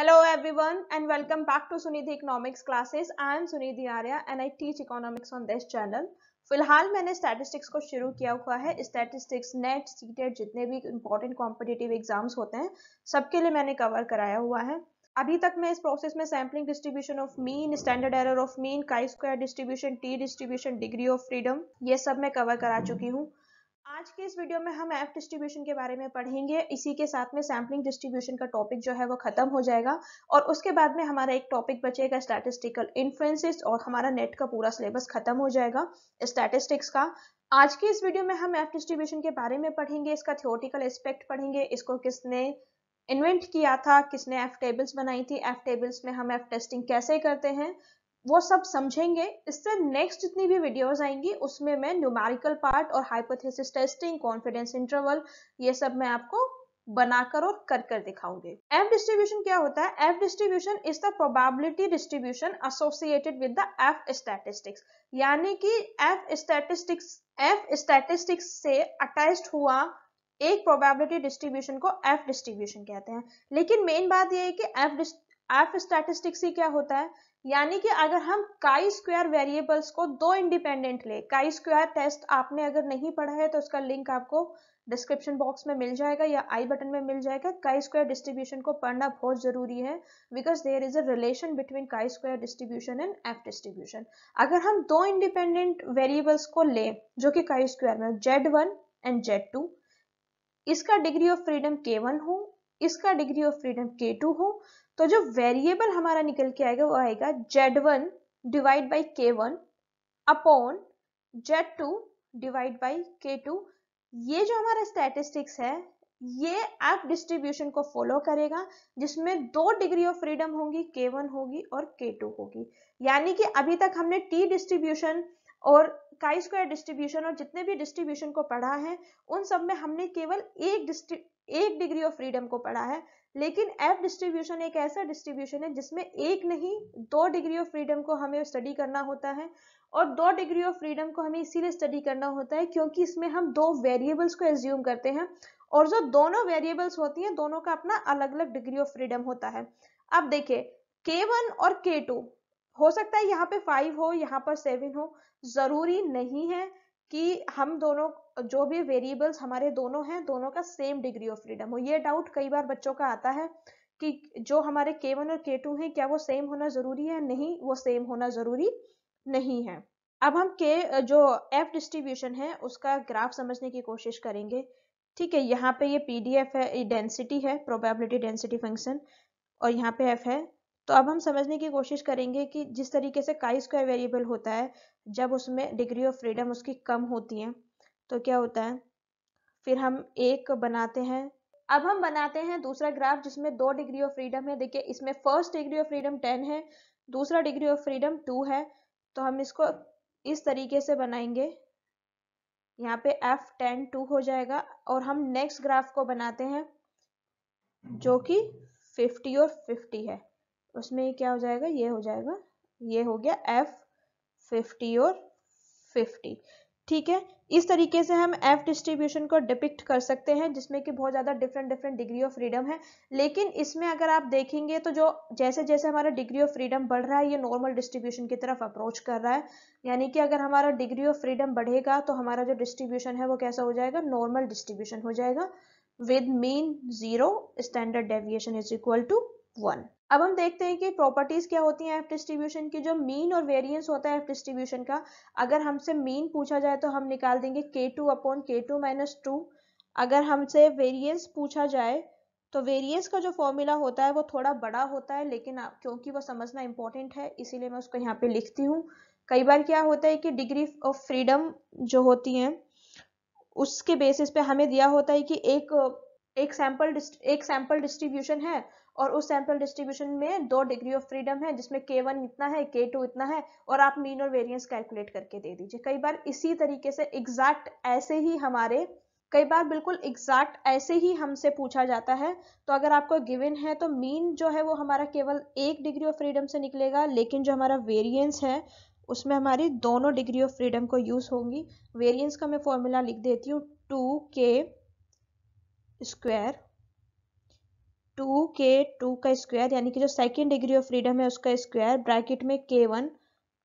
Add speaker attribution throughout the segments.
Speaker 1: Hello everyone and welcome back to Sunidhi Economics classes. I am Sunidhi Arya and I teach economics on this channel. फिलहाल मैंने statistics को शुरू किया हुआ है स्टैटिस्टिक्स नेट सीटेट जितने भी इंपॉर्टेंट कॉम्पिटेटिव एग्जाम्स होते हैं सबके लिए मैंने कवर कराया हुआ है अभी तक मैं इस प्रोसेस में sampling distribution of mean standard error of mean chi square distribution T distribution degree of freedom ये सब मैं कवर करा चुकी हूँ आज के इस वीडियो में हम एफ डिस्ट्रीब्यूशन के बारे में पढ़ेंगे इसी के साथ में सैम्पलिंग डिस्ट्रीब्यूशन का टॉपिक जो है वो खत्म हो जाएगा और उसके बाद में हमारा एक टॉपिक बचेगा स्टैटिस्टिकल इन्फ्लुएंसेस और हमारा नेट का पूरा सिलेबस खत्म हो जाएगा स्टैटिस्टिक्स का आज के इस वीडियो में हम एफ डिस्ट्रीब्यूशन के बारे में पढ़ेंगे इसका थियोरटिकल एस्पेक्ट पढ़ेंगे इसको किसने इन्वेंट किया था किसने एफ टेबल्स बनाई थी एफ टेबल्स में हम एफ टेस्टिंग कैसे करते हैं वो सब समझेंगे इससे नेक्स्ट जितनी भी वीडियोस आएंगी उसमें मैं न्यूमेरिकल पार्ट और हाइपोथेसिस टेस्टिंग कॉन्फिडेंस इंटरवल ये सब मैं आपको बनाकर और कर कर दिखाऊंगी एफ डिस्ट्रीब्यूशन क्या होता है F distribution is the probability distribution associated with the F statistics यानी कि एफ स्टैटिस्टिक्स एफ स्टैटिस्टिक्स से अटैच हुआ एक प्रोबेबिलिटी डिस्ट्रीब्यूशन को एफ डिस्ट्रीब्यूशन कहते हैं लेकिन मेन बात यह है कि एफ एफ स्टैटिस्टिक्स ही क्या होता है यानी कि अगर हम काई स्क्वायर वेरिएबल्स को दो इंडिपेंडेंट ले काई स्क्वायर टेस्ट आपने अगर नहीं पढ़ा है तो उसका लिंक आपको डिस्क्रिप्शन बॉक्स में मिल जाएगा या आई बटन में मिल जाएगा काई स्क्वायर डिस्ट्रीब्यूशन को पढ़ना बहुत जरूरी है because there is a relation between chi square distribution and F distribution अगर हम दो इंडिपेंडेंट वेरिएबल्स को ले जो कि काई स्क्वायर में Z one and Z two इसका degree of freedom K one हो इसका degree of freedom K two हो तो जो वेरिएबल हमारा निकल के आएगा वो आएगा Z one divide by K one upon Z two divide by K two ये जो हमारा स्टैटिस्टिक्स है ये आप डिस्ट्रीब्यूशन को फॉलो करेगा जिसमें दो डिग्री ऑफ फ्रीडम होगी के वन होगी और के टू होगी यानी कि अभी तक हमने टी डिस्ट्रीब्यूशन और काई स्क्वायर डिस्ट्रीब्यूशन और जितने भी डिस्ट्रीब्यूशन को पढ़ा है उन सब में हमने केवल एक डिस्ट्री एक डिग्री ऑफ फ्रीडम को पढ़ा है लेकिन एफ डिस्ट्रीब्यूशन एक ऐसा डिस्ट्रीब्यूशन है जिसमें एक नहीं दो डिग्री ऑफ फ्रीडम को हमें स्टडी करना होता है और दो डिग्री ऑफ फ्रीडम को हमें इसीलिए स्टडी करना होता है क्योंकि इसमें हम दो वेरिएबल्स को एज्यूम करते हैं और जो दोनों वेरिएबल्स होती हैं दोनों का अपना अलग अलग डिग्री ऑफ फ्रीडम होता है अब देखिये के वन और के टू हो सकता है यहाँ पे फाइव हो यहाँ पर सेवन हो जरूरी नहीं है कि हम दोनों जो भी वेरिएबल्स हमारे दोनों हैं दोनों का सेम डिग्री ऑफ फ्रीडम हो ये डाउट कई बार बच्चों का आता है कि जो हमारे के वन और के टू हैं क्या वो सेम होना ज़रूरी है नहीं वो सेम होना ज़रूरी नहीं है अब हम के जो एफ डिस्ट्रीब्यूशन है उसका ग्राफ समझने की कोशिश करेंगे ठीक है यहाँ पे ये पीडीएफ है डेंसिटी है प्रोबेबिलिटी डेंसिटी फंक्शन और यहाँ पे एफ है तो अब हम समझने की कोशिश करेंगे कि जिस तरीके से काई स्क्वायर वेरिएबल होता है जब उसमें डिग्री ऑफ फ्रीडम उसकी कम होती है तो क्या होता है फिर हम एक बनाते हैं अब हम बनाते हैं दूसरा ग्राफ जिसमें दो डिग्री ऑफ फ्रीडम है देखिए इसमें first degree of freedom ten है दूसरा डिग्री ऑफ फ्रीडम टू है तो हम इसको इस तरीके से बनाएंगे यहाँ पे एफ टेन टू हो जाएगा और हम नेक्स्ट ग्राफ को बनाते हैं जो कि फिफ्टी और फिफ्टी है उसमें क्या हो जाएगा ये हो जाएगा ये हो गया एफ फिफ्टी और फिफ्टी ठीक है इस तरीके से हम एफ डिस्ट्रीब्यूशन को डिपिक्ट कर सकते हैं जिसमें कि बहुत ज़्यादा different different degree of freedom है लेकिन इसमें अगर आप देखेंगे तो जो जैसे जैसे हमारा डिग्री ऑफ फ्रीडम बढ़ रहा है ये नॉर्मल डिस्ट्रीब्यूशन की तरफ अप्रोच कर रहा है यानी कि अगर हमारा डिग्री ऑफ फ्रीडम बढ़ेगा तो हमारा जो डिस्ट्रीब्यूशन है वो कैसा हो जाएगा नॉर्मल डिस्ट्रीब्यूशन हो जाएगा with mean zero standard deviation is equal to one अब हम देखते हैं कि प्रॉपर्टीज क्या होती हैं एफ डिस्ट्रीब्यूशन की जो मीन और वेरिएंस होता है एफ डिस्ट्रीब्यूशन का अगर हमसे मीन पूछा जाए तो हम निकाल देंगे K two upon K two minus two अगर हमसे वेरिएंस पूछा जाए तो वेरिएंस का जो फॉर्मूला होता है वो थोड़ा बड़ा होता है लेकिन क्योंकि वो समझना इम्पोर्टेंट है इसीलिए मैं उसको यहाँ पे लिखती हूँ कई बार क्या होता है कि डिग्री ऑफ फ्रीडम जो होती है उसके बेसिस पे हमें दिया होता है कि एक एक सैंपल एक सैंपल डिस्ट्रीब्यूशन है और उस सैंपल डिस्ट्रीब्यूशन में दो डिग्री ऑफ फ्रीडम है जिसमें के वन इतना है के टू इतना है और आप मीन और वेरियंस कैलकुलेट करके दे दीजिए कई बार इसी तरीके से एग्जैक्ट ऐसे ही हमारे कई बार बिल्कुल एग्जैक्ट ऐसे ही हमसे पूछा जाता है तो अगर आपको गिवन है तो मीन जो है वो हमारा केवल एक डिग्री ऑफ फ्रीडम से निकलेगा लेकिन जो हमारा वेरियंस है उसमें हमारी दोनों डिग्री ऑफ फ्रीडम को यूज़ होंगी वेरियंस का मैं फॉर्मूला लिख देती हूँ two K square two K two का स्क्वायर यानी कि जो सेकेंड डिग्री ऑफ फ्रीडम है उसका स्क्वायर ब्रैकेट में K one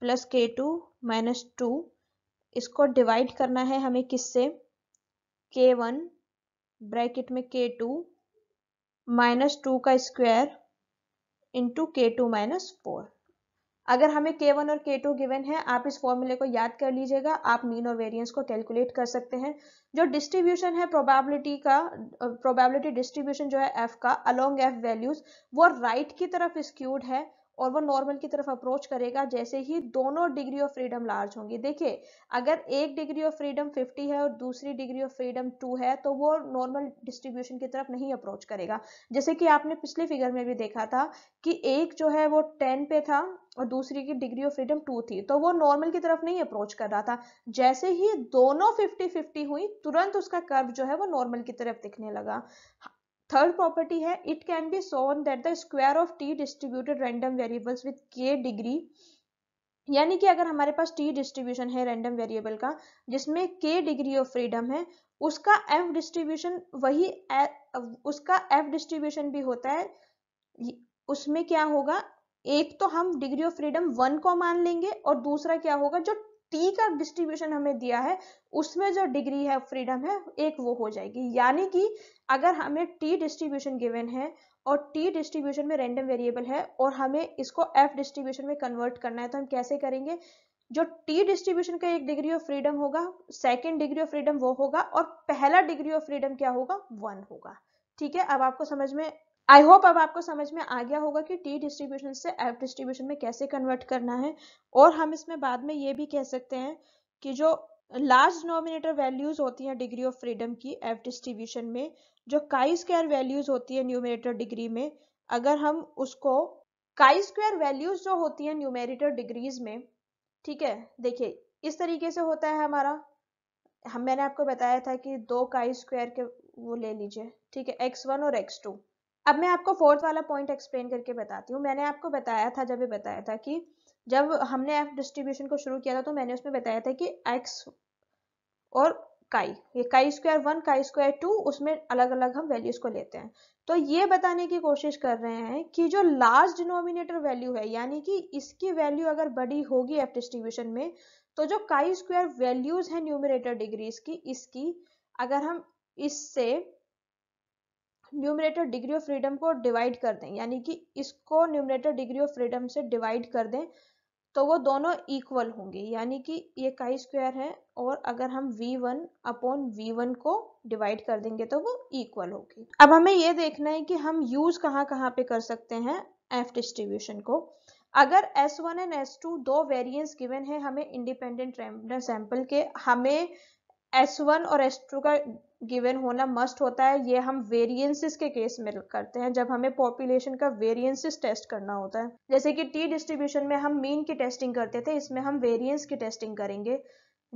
Speaker 1: plus K two minus two इसको डिवाइड करना है हमें किससे के वन ब्रैकेट में के टू माइनस टू का square into K two minus four अगर हमें K1 और K2 गिवन है आप इस फॉर्मूले को याद कर लीजिएगा आप मीन और वेरिएंस को कैलकुलेट कर सकते हैं जो डिस्ट्रीब्यूशन है प्रोबेबिलिटी का प्रोबेबिलिटी डिस्ट्रीब्यूशन जो है एफ का अलोंग एफ वैल्यूज वो राइट right की तरफ स्क्यूड है और वो नॉर्मल की तरफ अप्रोच करेगा जैसे ही दोनों डिग्री ऑफ फ्रीडम लार्ज होंगी देखिए अगर एक डिग्री ऑफ फ्रीडम 50 है और दूसरी डिग्री ऑफ फ्रीडम 2 है तो वो नॉर्मल डिस्ट्रीब्यूशन की तरफ नहीं अप्रोच करेगा जैसे कि आपने पिछले फिगर में भी देखा था कि एक जो है वो टेन पे था और दूसरी की डिग्री ऑफ फ्रीडम टू थी तो वो नॉर्मल की तरफ नहीं अप्रोच कर रहा था जैसे ही दोनों फिफ्टी फिफ्टी हुई तुरंत उसका कर्व जो है वो नॉर्मल की तरफ दिखने लगा थर्ड प्रॉपर्टी है it can be shown that the square of T distributed random variables with K degree यानी कि अगर हमारे पास टी डिस्ट्रीब्यूशन है रैंडम वेरिएबल का जिसमें के डिग्री ऑफ फ्रीडम है उसका एफ डिस्ट्रीब्यूशन वही ए, उसका एफ डिस्ट्रीब्यूशन भी होता है उसमें क्या होगा एक तो हम डिग्री ऑफ फ्रीडम वन को मान लेंगे और दूसरा क्या होगा जो टी का डिस्ट्रीब्यूशन हमें दिया है उसमें जो डिग्री है फ्रीडम है एक वो हो जाएगी यानी कि अगर हमें टी डिस्ट्रीब्यूशन गिवन है और टी डिस्ट्रीब्यूशन में रैंडम वेरिएबल है और हमें इसको एफ डिस्ट्रीब्यूशन में कन्वर्ट करना है तो हम कैसे करेंगे जो टी डिस्ट्रीब्यूशन का एक डिग्री ऑफ फ्रीडम होगा सेकेंड डिग्री ऑफ फ्रीडम वो होगा और पहला डिग्री ऑफ फ्रीडम क्या होगा वन होगा ठीक है अब आपको समझ में आई होप अब आपको समझ में आ गया होगा कि टी डिस्ट्रीब्यूशन से एफ डिस्ट्रीब्यूशन में कैसे कन्वर्ट करना है और हम इसमें बाद में ये भी कह सकते हैं कि जो लार्ज नोमिनेटर वैल्यूज होती हैं डिग्री ऑफ फ्रीडम की एफ डिस्ट्रीब्यूशन में जो काई स्क्वायर वैल्यूज होती है न्यूमिनेटर डिग्री में अगर हम उसको काई स्क्वायर वैल्यूज जो होती है न्यूमेरेटर डिग्रीज में ठीक है देखिए इस तरीके से होता है हमारा हम मैंने आपको बताया था कि दो काई स्क्वायर के वो ले लीजिए ठीक है एक्स वन और एक्स टू अब मैं आपको फोर्थ वाला पॉइंट एक्सप्लेन करके बताती हूँ मैंने आपको बताया था जब ये बताया था कि जब हमने एफ डिस्ट्रीब्यूशन को शुरू किया था तो मैंने उसमें बताया था कि एक्स और काई ये chi square one chi square two उसमें अलग अलग हम वैल्यूज को लेते हैं तो ये बताने की कोशिश कर रहे हैं कि जो लार्ज डिनोमिनेटर वैल्यू है यानी कि इसकी वैल्यू अगर बड़ी होगी एफ डिस्ट्रीब्यूशन में तो जो काई स्क्वायर वैल्यूज है न्यूमिनेटर डिग्रीज की इसकी अगर हम इससे न्यूमिनेटर डिग्री ऑफ फ्रीडम को डिवाइड कर दें यानी कि इसको न्यूमिनेटर डिग्री ऑफ फ्रीडम से डिवाइड कर दें तो वो दोनों इक्वल होंगे यानी कि ये काई स्क्वायर है और अगर हम v1 वन अपॉन वी को डिवाइड कर देंगे तो वो इक्वल होगी अब हमें ये देखना है कि हम यूज कहाँ कहाँ पे कर सकते हैं एफ डिस्ट्रीब्यूशन को अगर S1 एंड S2 दो वेरिएंस गिवन है हमें इंडिपेंडेंट रैंडम सैंपल के हमें एस वन और एस टू का गिवन होना मस्ट होता है ये हम वेरिएंसेस के केस में करते हैं जब हमें पॉपुलेशन का वेरिएंसेस टेस्ट करना होता है जैसे कि टी डिस्ट्रीब्यूशन में हम मीन की टेस्टिंग करते थे इसमें हम वेरिएंस की टेस्टिंग करेंगे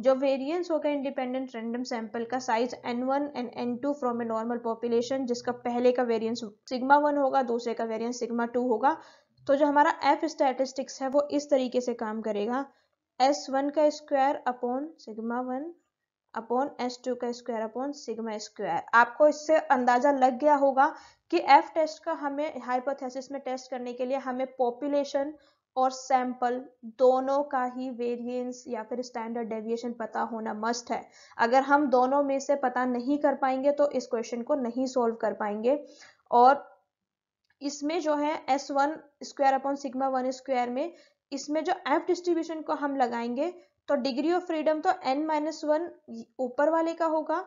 Speaker 1: जो वेरिएंस होगा इंडिपेंडेंट रैंडम सैंपल का size N one and two from a normal population जिसका पहले का वेरियंस सिग्मा वन होगा दूसरे का वेरियंस सिग्मा टू होगा तो जो हमारा एफ स्टैटिस्टिक्स है वो इस तरीके से काम करेगा एस वन का square upon sigma one upon S two का स्क्वायर अपॉन सिग्मा स्क्वायर आपको इससे अंदाजा लग गया होगा कि एफ टेस्ट का हमें हाइपोथेसिस में टेस्ट करने के लिए हमें पॉपुलेशन और सैंपल दोनों का ही वेरिएंस या फिर स्टैंडर्ड डेविएशन पता होना मस्ट है अगर हम दोनों में से पता नहीं कर पाएंगे तो इस क्वेश्चन को नहीं सॉल्व कर पाएंगे और इसमें जो है S one square upon sigma one square में इसमें जो एफ डिस्ट्रीब्यूशन को हम लगाएंगे तो डिग्री ऑफ फ्रीडम तो एन माइनस वन ऊपर वाले का होगा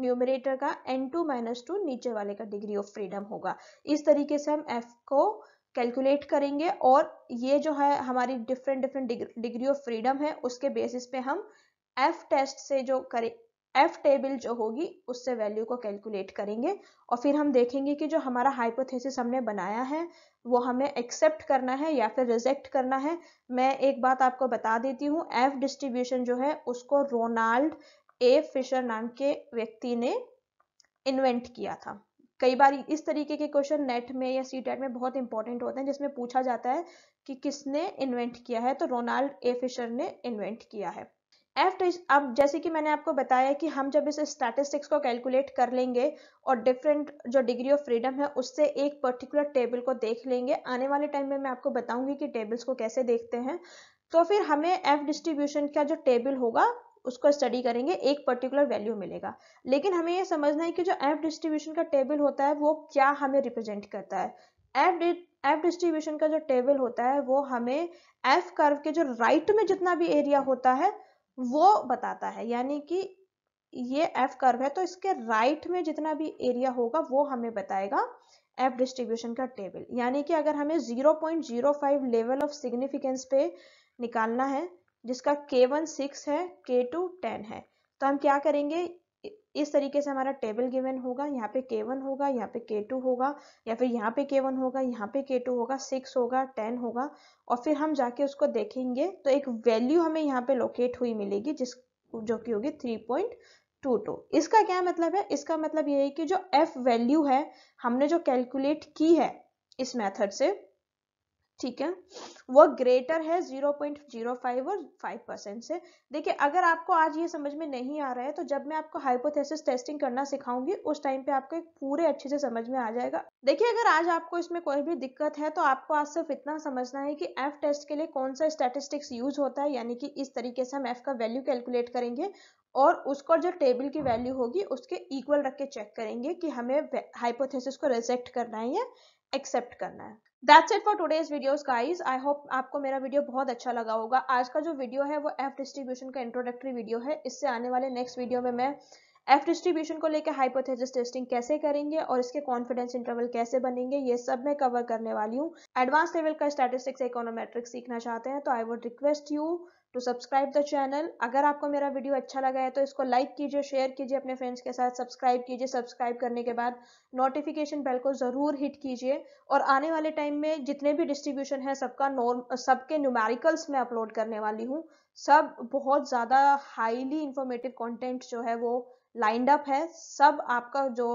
Speaker 1: न्यूमिनेटर का एन टू माइनस टू नीचे वाले का डिग्री ऑफ फ्रीडम होगा इस तरीके से हम एफ को कैलकुलेट करेंगे और ये जो है हमारी different different degree of freedom है उसके बेसिस पे हम एफ टेस्ट से जो करें एफ टेबल जो होगी उससे वैल्यू को कैलकुलेट करेंगे और फिर हम देखेंगे कि जो हमारा हाइपोथेसिस हमने बनाया है वो हमें एक्सेप्ट करना है या फिर रिजेक्ट करना है मैं एक बात आपको बता देती हूँ एफ डिस्ट्रीब्यूशन जो है उसको रोनाल्ड ए फिशर नाम के व्यक्ति ने इन्वेंट किया था कई बार इस तरीके के क्वेश्चन नेट में या सी टेट में बहुत इंपॉर्टेंट होते हैं जिसमें पूछा जाता है कि किसने इन्वेंट किया है तो रोनाल्ड ए फिशर ने इन्वेंट किया है एफ अब जैसे कि मैंने आपको बताया कि हम जब इस स्टैटिस्टिक्स को कैलकुलेट कर लेंगे और डिफरेंट जो डिग्री ऑफ फ्रीडम है उससे एक पर्टिकुलर टेबल को देख लेंगे आने वाले टाइम में मैं आपको बताऊंगी कि टेबल्स को कैसे देखते हैं तो फिर हमें एफ डिस्ट्रीब्यूशन का जो टेबल होगा उसको स्टडी करेंगे एक पर्टिकुलर वैल्यू मिलेगा लेकिन हमें यह समझना है कि जो एफ डिस्ट्रीब्यूशन का टेबल होता है वो क्या हमें रिप्रेजेंट करता है एफ एफ डिस्ट्रीब्यूशन का जो टेबल होता है वो हमें एफ कर्व के जो राइट में जितना भी एरिया होता है वो बताता है यानी कि ये एफ कर्व है तो इसके राइट में जितना भी एरिया होगा वो हमें बताएगा एफ डिस्ट्रीब्यूशन का टेबल यानी कि अगर हमें 0.05 लेवल ऑफ सिग्निफिकेंस पे निकालना है जिसका K1 6 है K2 10 है तो हम क्या करेंगे इस तरीके से हमारा टेबल गिवन होगा यहाँ पे के वन होगा यहाँ पे के टू होगा या फिर यहाँ पे के वन होगा यहाँ पे के टू होगा सिक्स होगा टेन होगा और फिर हम जाके उसको देखेंगे तो एक वैल्यू हमें यहाँ पे लोकेट हुई मिलेगी जिस जो कि होगी थ्री पॉइंट टू टू इसका क्या मतलब है इसका मतलब ये है कि जो एफ वैल्यू है हमने जो कैलकुलेट की है इस मेथड से ठीक है वो ग्रेटर है 0.05 और 5 परसेंट से देखिए अगर आपको आज ये समझ में नहीं आ रहा है तो जब मैं आपको हाइपोथेसिस टेस्टिंग करना सिखाऊंगी उस टाइम पे आपको पूरे अच्छे से समझ में आ जाएगा देखिए अगर आज आपको इसमें कोई भी दिक्कत है तो आपको आज सिर्फ इतना समझना है कि एफ टेस्ट के लिए कौन सा स्टेटिस्टिक्स यूज होता है यानी कि इस तरीके से हम एफ का वैल्यू कैलकुलेट करेंगे और उसको जो टेबल की वैल्यू होगी उसके इक्वल रख के चेक करेंगे कि हमें हाइपोथेसिस को रिजेक्ट करना है या एक्सेप्ट करना है that's it for today's videos guys I hope आपको मेरा वीडियो बहुत अच्छा लगा होगा आज का जो वीडियो है वो एफ डिस्ट्रीब्यूशन का इंट्रोडक्टरी वीडियो है इससे आने वाले नेक्स्ट वीडियो में मैं एफ डिस्ट्रीब्यूशन को लेकर हाइपोथेसिस टेस्टिंग कैसे करेंगे और इसके कॉन्फिडेंस इंटरवल कैसे बनेंगे ये सब मैं कवर करने वाली हूँ एडवांस लेवल का स्टैटिस्टिक्स इकोनोमेट्रिक्स सीखना चाहते हैं तो I would request you to subscribe the channel अगर आपको मेरा वीडियो अच्छा लगा है तो इसको लाइक कीजिए शेयर कीजिए अपने फ्रेंड्स के साथ सब्सक्राइब कीजिए सब्सक्राइब करने के बाद नोटिफिकेशन बेल को ज़रूर हिट कीजिए और आने वाले टाइम में जितने भी डिस्ट्रीब्यूशन है सबका नॉर्म सबके न्यूमेरिकल्स में अपलोड करने वाली हूँ सब बहुत ज़्यादा हाईली इंफॉर्मेटिव कॉन्टेंट जो है वो लाइंड अप है सब आपका जो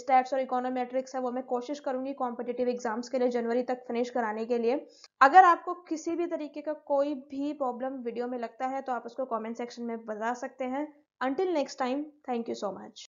Speaker 1: स्टैट्स और इकोनोमेट्रिक्स है वो मैं कोशिश करूंगी कॉम्पिटेटिव एग्जाम्स के लिए जनवरी तक फिनिश कराने के लिए अगर आपको किसी भी तरीके का कोई भी प्रॉब्लम वीडियो में लगता है तो आप उसको कॉमेंट सेक्शन में बता सकते हैं until next time thank you so much